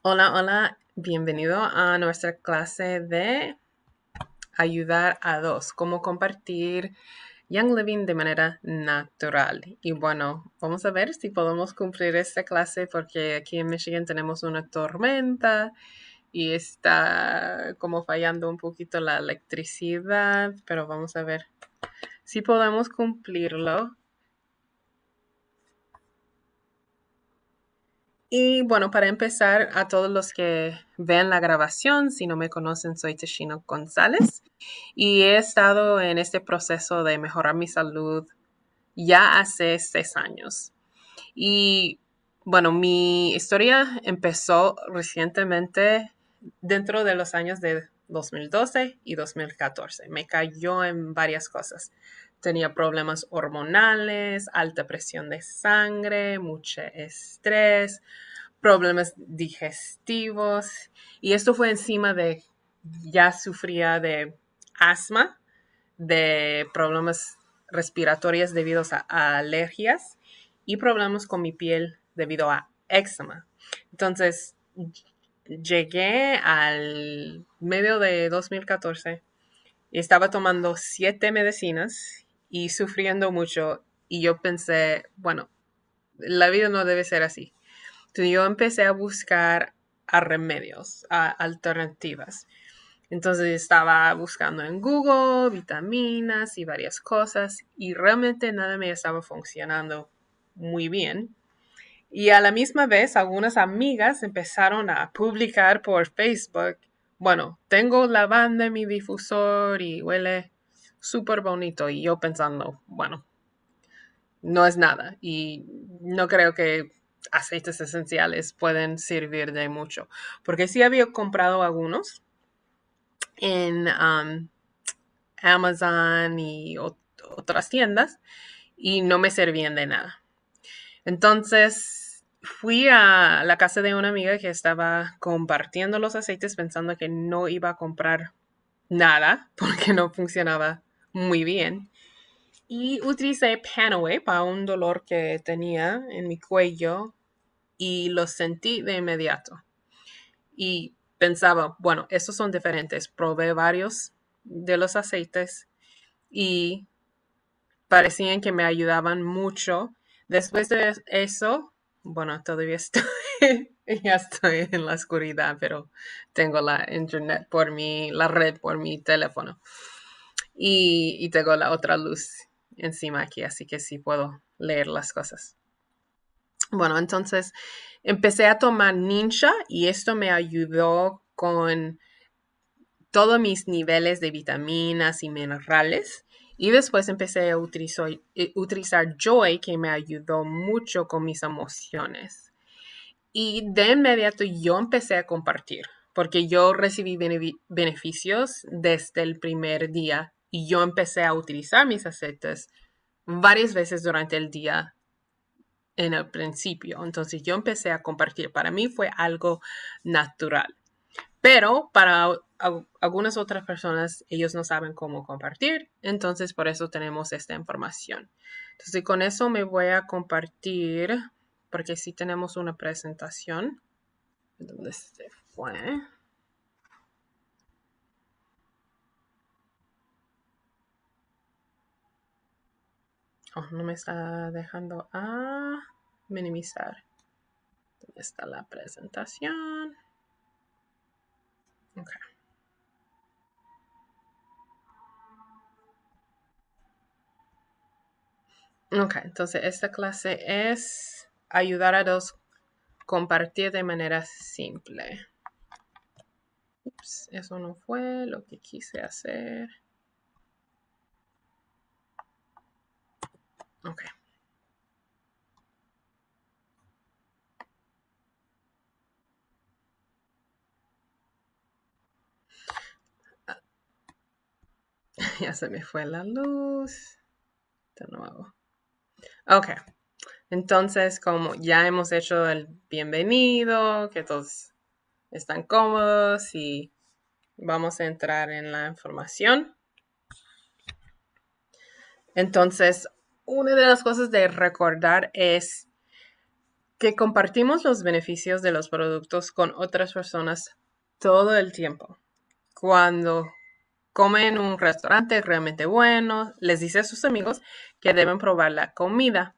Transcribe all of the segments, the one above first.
Hola, hola, bienvenido a nuestra clase de ayudar a dos, cómo compartir Young Living de manera natural. Y bueno, vamos a ver si podemos cumplir esta clase porque aquí en Michigan tenemos una tormenta y está como fallando un poquito la electricidad, pero vamos a ver si podemos cumplirlo. Y bueno, para empezar, a todos los que ven la grabación, si no me conocen, soy Teshino González y he estado en este proceso de mejorar mi salud ya hace seis años. Y bueno, mi historia empezó recientemente dentro de los años de 2012 y 2014. Me cayó en varias cosas. Tenía problemas hormonales, alta presión de sangre, mucho estrés, problemas digestivos y esto fue encima de ya sufría de asma, de problemas respiratorios debido a, a alergias y problemas con mi piel debido a eczema. Entonces, llegué al medio de 2014 y estaba tomando siete medicinas y sufriendo mucho y yo pensé, bueno, la vida no debe ser así yo empecé a buscar a remedios, a alternativas. Entonces estaba buscando en Google vitaminas y varias cosas y realmente nada me estaba funcionando muy bien. Y a la misma vez algunas amigas empezaron a publicar por Facebook, bueno, tengo lavanda en mi difusor y huele súper bonito y yo pensando, bueno, no es nada y no creo que aceites esenciales pueden servir de mucho. Porque sí había comprado algunos en um, Amazon y otras tiendas y no me servían de nada. Entonces fui a la casa de una amiga que estaba compartiendo los aceites pensando que no iba a comprar nada porque no funcionaba muy bien. Y utilicé Panaway para un dolor que tenía en mi cuello y lo sentí de inmediato. Y pensaba, bueno, esos son diferentes. Probé varios de los aceites y parecían que me ayudaban mucho. Después de eso, bueno, todavía estoy, ya estoy en la oscuridad, pero tengo la internet por mi, la red por mi teléfono. Y, y tengo la otra luz encima aquí, así que sí puedo leer las cosas. Bueno, entonces empecé a tomar ninja y esto me ayudó con todos mis niveles de vitaminas y minerales. Y después empecé a utilizar, eh, utilizar Joy, que me ayudó mucho con mis emociones. Y de inmediato yo empecé a compartir, porque yo recibí beneficios desde el primer día y yo empecé a utilizar mis aceites varias veces durante el día en el principio. Entonces yo empecé a compartir. Para mí fue algo natural. Pero para algunas otras personas, ellos no saben cómo compartir. Entonces por eso tenemos esta información. Entonces con eso me voy a compartir, porque si tenemos una presentación. ¿Dónde se fue? Oh, no me está dejando a ah, minimizar. ¿Dónde está la presentación? Ok. Ok, entonces esta clase es ayudar a los compartir de manera simple. Ups, eso no fue lo que quise hacer. Okay. ya se me fue la luz. De nuevo. Ok. Entonces, como ya hemos hecho el bienvenido, que todos están cómodos y vamos a entrar en la información. Entonces, una de las cosas de recordar es que compartimos los beneficios de los productos con otras personas todo el tiempo. Cuando comen un restaurante realmente bueno, les dice a sus amigos que deben probar la comida.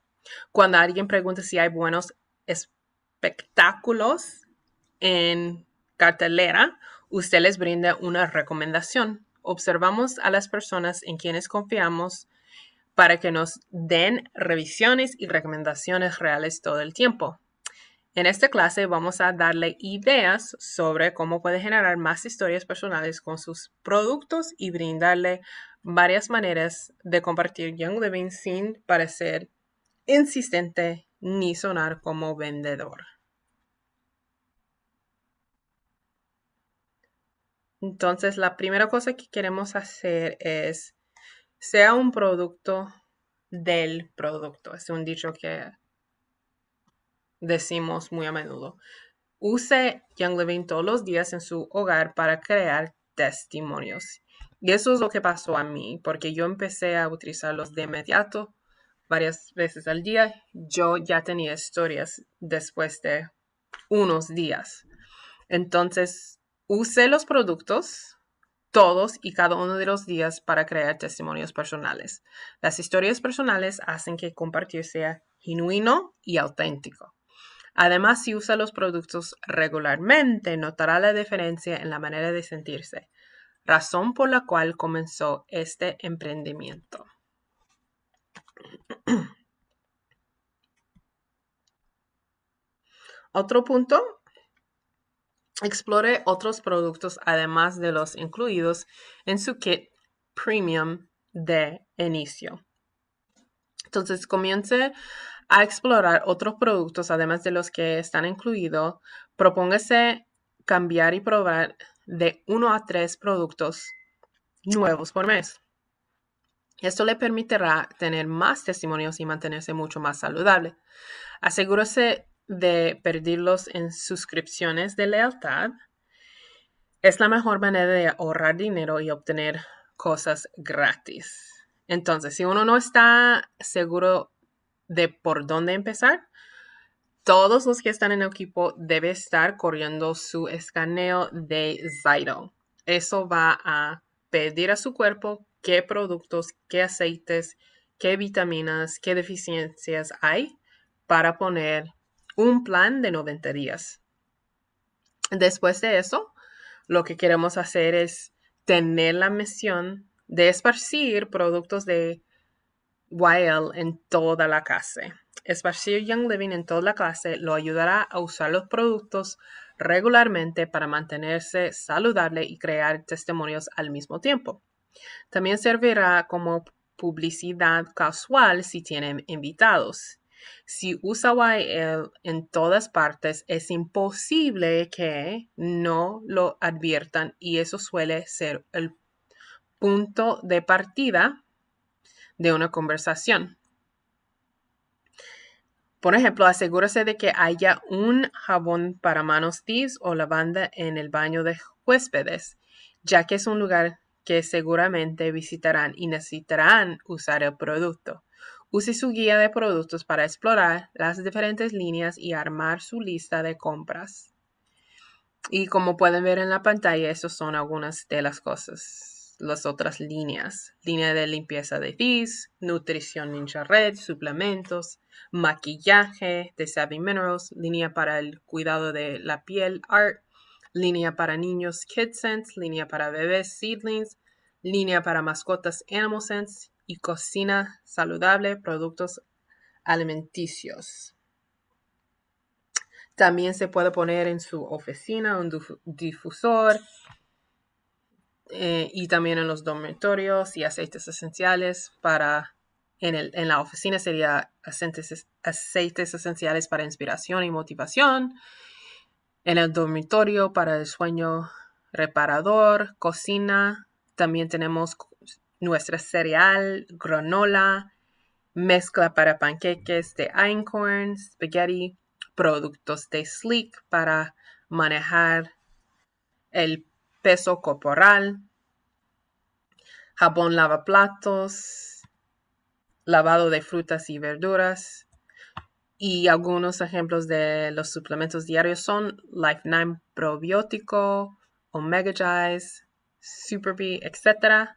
Cuando alguien pregunta si hay buenos espectáculos en cartelera, usted les brinda una recomendación. Observamos a las personas en quienes confiamos para que nos den revisiones y recomendaciones reales todo el tiempo. En esta clase vamos a darle ideas sobre cómo puede generar más historias personales con sus productos y brindarle varias maneras de compartir Young Living sin parecer insistente ni sonar como vendedor. Entonces, la primera cosa que queremos hacer es sea un producto del producto. Es un dicho que decimos muy a menudo. Use Young Living todos los días en su hogar para crear testimonios. Y eso es lo que pasó a mí, porque yo empecé a utilizarlos de inmediato, varias veces al día. Yo ya tenía historias después de unos días. Entonces, use los productos todos y cada uno de los días para crear testimonios personales. Las historias personales hacen que compartir sea genuino y auténtico. Además, si usa los productos regularmente, notará la diferencia en la manera de sentirse, razón por la cual comenzó este emprendimiento. Otro punto Explore otros productos además de los incluidos en su kit premium de inicio. Entonces comience a explorar otros productos además de los que están incluidos. Propóngase cambiar y probar de uno a tres productos nuevos por mes. Esto le permitirá tener más testimonios y mantenerse mucho más saludable. Asegúrese de perderlos en suscripciones de lealtad. Es la mejor manera de ahorrar dinero y obtener cosas gratis. Entonces, si uno no está seguro de por dónde empezar, todos los que están en el equipo deben estar corriendo su escaneo de Zyto. Eso va a pedir a su cuerpo qué productos, qué aceites, qué vitaminas, qué deficiencias hay para poner un plan de 90 días. Después de eso, lo que queremos hacer es tener la misión de esparcir productos de YL en toda la clase. Esparcir Young Living en toda la clase lo ayudará a usar los productos regularmente para mantenerse saludable y crear testimonios al mismo tiempo. También servirá como publicidad casual si tienen invitados. Si usa YL e en todas partes, es imposible que no lo adviertan y eso suele ser el punto de partida de una conversación. Por ejemplo, asegúrese de que haya un jabón para manos TIS o lavanda en el baño de huéspedes, ya que es un lugar que seguramente visitarán y necesitarán usar el producto. Use su guía de productos para explorar las diferentes líneas y armar su lista de compras. Y como pueden ver en la pantalla, esas son algunas de las cosas, las otras líneas. Línea de limpieza de fizz, nutrición ninja red, suplementos, maquillaje de Savvy Minerals, línea para el cuidado de la piel, art, línea para niños, KidSense, línea para bebés, Seedlings, línea para mascotas, Animal Sense y cocina saludable productos alimenticios. También se puede poner en su oficina un difusor eh, y también en los dormitorios y aceites esenciales para, en, la oficina sería aceites, aceites esenciales para inspiración y motivación, en el dormitorio para el sueño reparador, cocina, también tenemos nuestra cereal, granola, mezcla para panqueques de einkorn, spaghetti, productos de sleek para manejar el peso corporal, jabón lavaplatos, lavado de frutas y verduras. Y algunos ejemplos de los suplementos diarios son Life9 probiótico, Omega Gize, Super B, etc.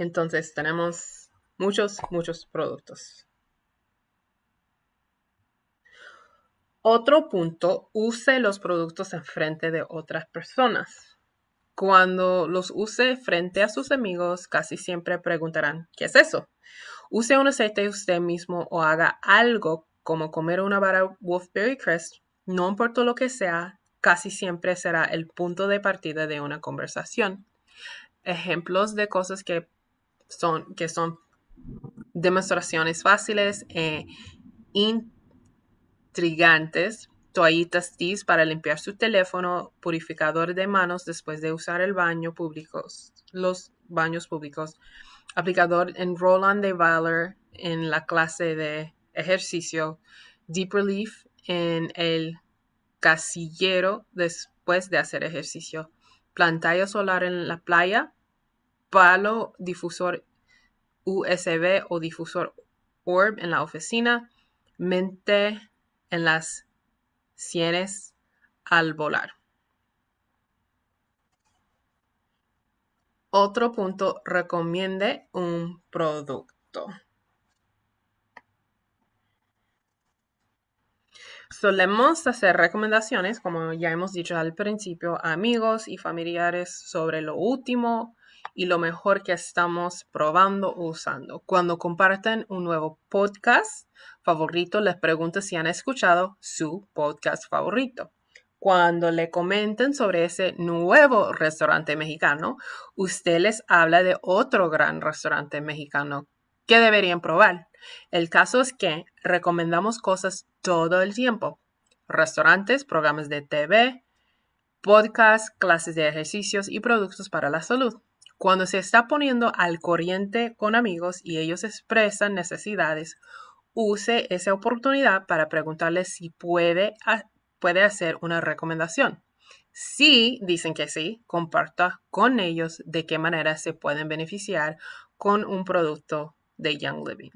Entonces tenemos muchos, muchos productos. Otro punto, use los productos en frente de otras personas. Cuando los use frente a sus amigos, casi siempre preguntarán, ¿qué es eso? Use un aceite usted mismo o haga algo como comer una vara Wolfberry Crest, no importa lo que sea, casi siempre será el punto de partida de una conversación. Ejemplos de cosas que son, que son demostraciones fáciles e intrigantes, toallitas TIS para limpiar su teléfono, purificador de manos después de usar el baño público, los baños públicos, aplicador en Roland de Valor en la clase de ejercicio, Deep Relief en el casillero después de hacer ejercicio, pantalla solar en la playa, palo difusor USB o difusor orb en la oficina, mente en las sienes al volar. Otro punto, recomiende un producto. Solemos hacer recomendaciones, como ya hemos dicho al principio, a amigos y familiares sobre lo último y lo mejor que estamos probando o usando. Cuando comparten un nuevo podcast favorito, les pregunto si han escuchado su podcast favorito. Cuando le comenten sobre ese nuevo restaurante mexicano, usted les habla de otro gran restaurante mexicano que deberían probar. El caso es que recomendamos cosas todo el tiempo. Restaurantes, programas de TV, podcasts, clases de ejercicios y productos para la salud. Cuando se está poniendo al corriente con amigos y ellos expresan necesidades, use esa oportunidad para preguntarles si puede, puede hacer una recomendación. Si dicen que sí, comparta con ellos de qué manera se pueden beneficiar con un producto de Young Living.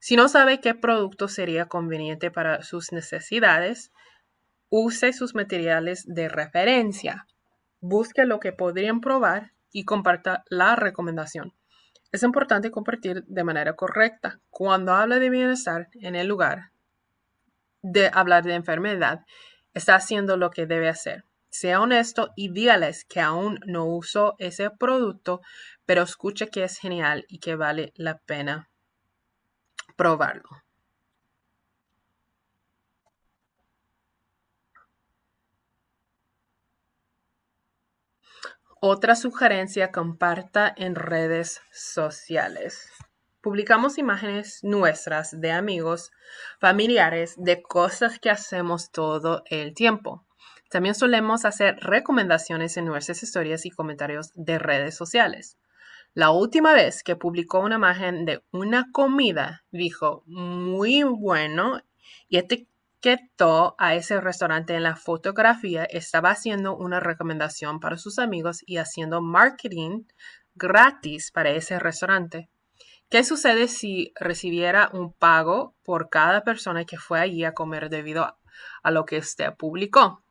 Si no sabe qué producto sería conveniente para sus necesidades, use sus materiales de referencia. Busque lo que podrían probar y comparta la recomendación. Es importante compartir de manera correcta. Cuando habla de bienestar, en el lugar de hablar de enfermedad, está haciendo lo que debe hacer. Sea honesto y dígales que aún no usó ese producto, pero escuche que es genial y que vale la pena probarlo. Otra sugerencia, comparta en redes sociales. Publicamos imágenes nuestras de amigos, familiares, de cosas que hacemos todo el tiempo. También solemos hacer recomendaciones en nuestras historias y comentarios de redes sociales. La última vez que publicó una imagen de una comida, dijo, muy bueno, y este a ese restaurante en la fotografía, estaba haciendo una recomendación para sus amigos y haciendo marketing gratis para ese restaurante. ¿Qué sucede si recibiera un pago por cada persona que fue allí a comer debido a, lo que usted publicó?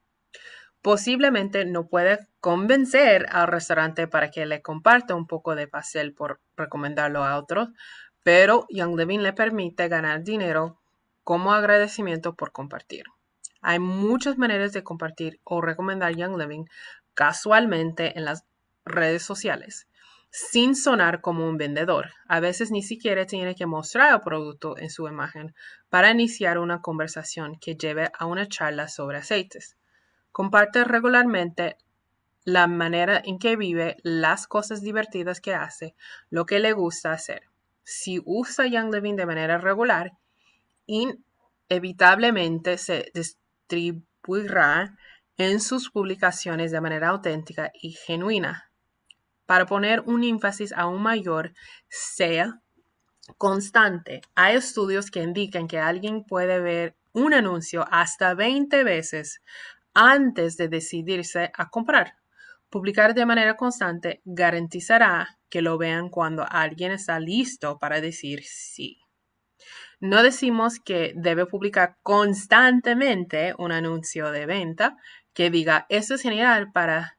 Posiblemente no puede convencer al restaurante para que le comparta un poco de pastel por recomendarlo a otros, pero Young Living le permite ganar dinero como agradecimiento por compartir. Hay muchas maneras de compartir o recomendar Young Living casualmente en las redes sociales, sin sonar como un vendedor. A veces ni siquiera tiene que mostrar el producto en su imagen para iniciar una conversación que lleve a una charla sobre aceites. Comparte regularmente la manera en que vive, las cosas divertidas que hace, lo que le gusta hacer. Si usa Young Living de manera regular, inevitablemente se distribuirá en sus publicaciones de manera auténtica y genuina. Para poner un énfasis aún mayor, sea constante. Hay estudios que indican que alguien puede ver un anuncio hasta 20 veces antes de decidirse a comprar. Publicar de manera constante garantizará que lo vean cuando alguien está listo para decir sí. No decimos que debe publicar constantemente un anuncio de venta que diga, esto es general para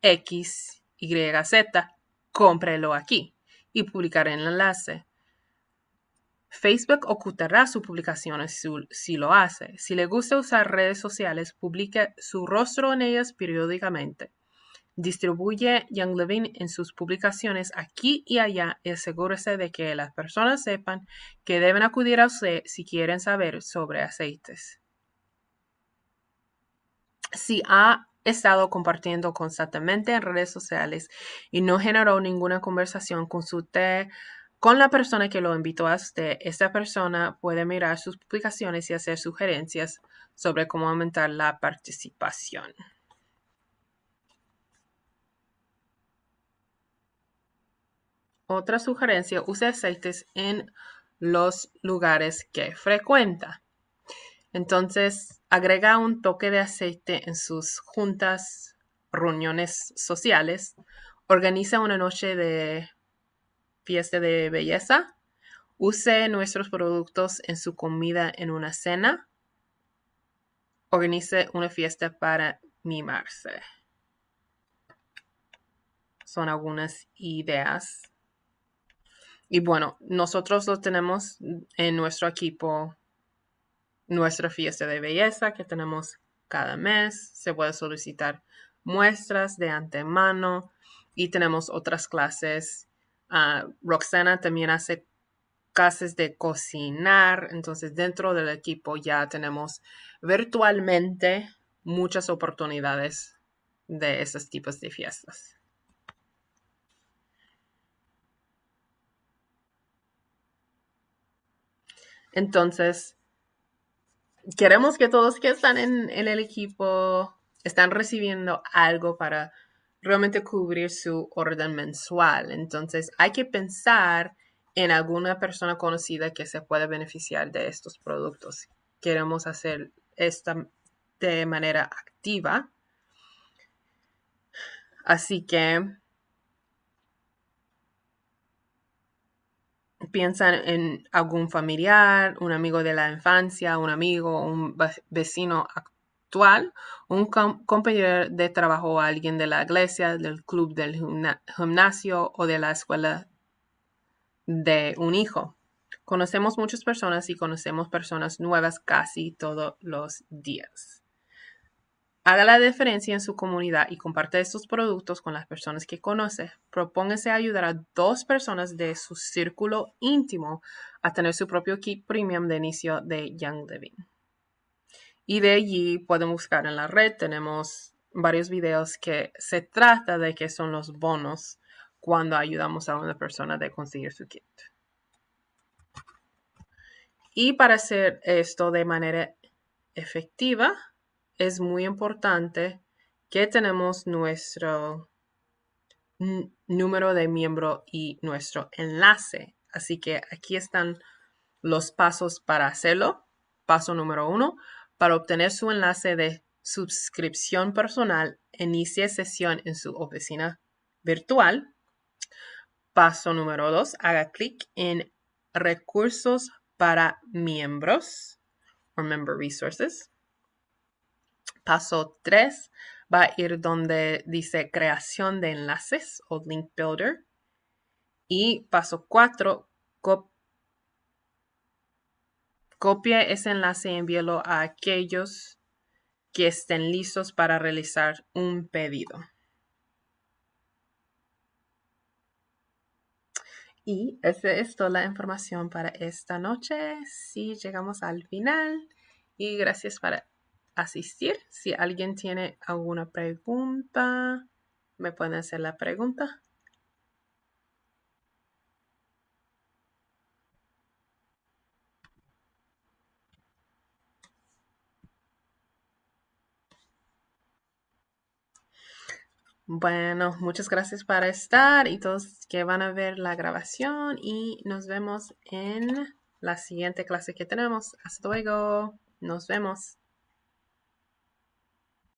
X, Y, Z, cómprelo aquí y publicar el enlace. Facebook ocultará su publicación si, lo hace. Si le gusta usar redes sociales, publique su rostro en ellas periódicamente. Distribuye Young Living en sus publicaciones aquí y allá y asegúrese de que las personas sepan que deben acudir a usted si quieren saber sobre aceites. Si ha estado compartiendo constantemente en redes sociales y no generó ninguna conversación, consulte con la persona que lo invitó a usted. Esta persona puede mirar sus publicaciones y hacer sugerencias sobre cómo aumentar la participación. Otra sugerencia, use aceites en los lugares que frecuenta. Entonces, agrega un toque de aceite en sus juntas, reuniones sociales, organiza una noche de fiesta de belleza, use nuestros productos en su comida en una cena, organice una fiesta para mimarse. Son algunas ideas y bueno, nosotros lo tenemos en nuestro equipo, nuestra fiesta de belleza que tenemos cada mes. Se puede solicitar muestras de antemano y tenemos otras clases. Ah, Roxana también hace clases de cocinar, entonces dentro del equipo ya tenemos virtualmente muchas oportunidades de esos tipos de fiestas. Entonces, queremos que todos que están en, el equipo están recibiendo algo para realmente cubrir su orden mensual. Entonces, hay que pensar en alguna persona conocida que se pueda beneficiar de estos productos. Queremos hacer esta de manera activa. Así que piensan en algún familiar, un amigo de la infancia, un amigo, un vecino actual, un compañero de trabajo, alguien de la iglesia, del club del gimnasio o de la escuela de un hijo. Conocemos muchas personas y conocemos personas nuevas casi todos los días. Haga la diferencia en su comunidad y comparte estos productos con las personas que conoce. Propóngase ayudar a dos personas de su círculo íntimo a tener su propio kit premium de inicio de Young Living. Y de allí pueden buscar en la red, tenemos varios videos que se trata de qué son los bonos cuando ayudamos a una persona de conseguir su kit. Y para hacer esto de manera efectiva, es muy importante que tenemos nuestro número de miembro y nuestro enlace. Así que aquí están los pasos para hacerlo. Paso número uno, para obtener su enlace de suscripción personal, inicie sesión en su oficina virtual. Paso número dos, haga clic en recursos para miembros o member resources paso 3 va a ir donde dice creación de enlaces o link builder. Y paso 4, copia copie ese enlace y envíelo a aquellos que estén listos para realizar un pedido. Y esa es toda la información para esta noche. Si llegamos al final y gracias para asistir. Si alguien tiene alguna pregunta, me pueden hacer la pregunta. Bueno, muchas gracias por estar y todos que van a ver la grabación y nos vemos en la siguiente clase que tenemos. Hasta luego. Nos vemos.